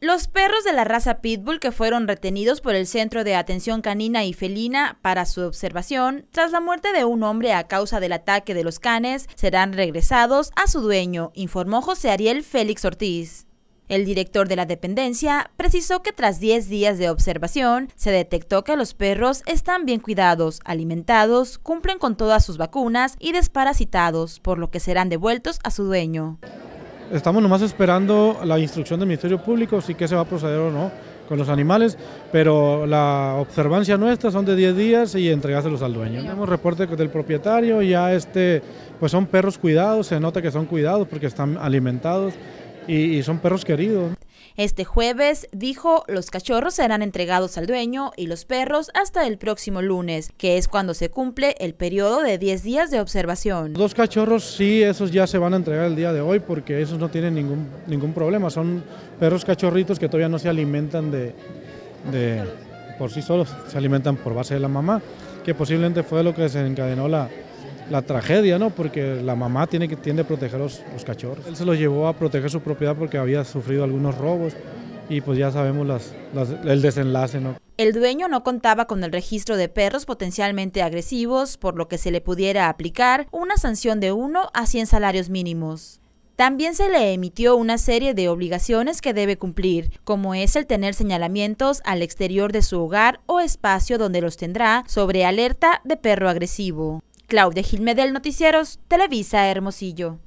Los perros de la raza Pitbull que fueron retenidos por el Centro de Atención Canina y Felina para su observación tras la muerte de un hombre a causa del ataque de los canes serán regresados a su dueño, informó José Ariel Félix Ortiz. El director de la dependencia precisó que tras 10 días de observación se detectó que los perros están bien cuidados, alimentados, cumplen con todas sus vacunas y desparasitados, por lo que serán devueltos a su dueño. Estamos nomás esperando la instrucción del Ministerio Público, si que se va a proceder o no con los animales, pero la observancia nuestra son de 10 días y entregárselos al dueño. Tenemos reporte del propietario, ya este, pues son perros cuidados, se nota que son cuidados porque están alimentados y, son perros queridos. Este jueves, dijo, los cachorros serán entregados al dueño y los perros hasta el próximo lunes, que es cuando se cumple el periodo de 10 días de observación. Dos cachorros sí, esos ya se van a entregar el día de hoy porque esos no tienen ningún, ningún problema, son perros cachorritos que todavía no se alimentan de, de por sí solos, se alimentan por base de la mamá, que posiblemente fue lo que desencadenó la, la tragedia, ¿no? Porque la mamá tiene que, tiende a proteger los, los cachorros. Él se los llevó a proteger su propiedad porque había sufrido algunos robos y pues ya sabemos las, el desenlace, ¿no? El dueño no contaba con el registro de perros potencialmente agresivos, por lo que se le pudiera aplicar una sanción de 1 a 100 salarios mínimos. También se le emitió una serie de obligaciones que debe cumplir, como es el tener señalamientos al exterior de su hogar o espacio donde los tendrá sobre alerta de perro agresivo. Claudia Gilmedel, Noticieros Televisa Hermosillo.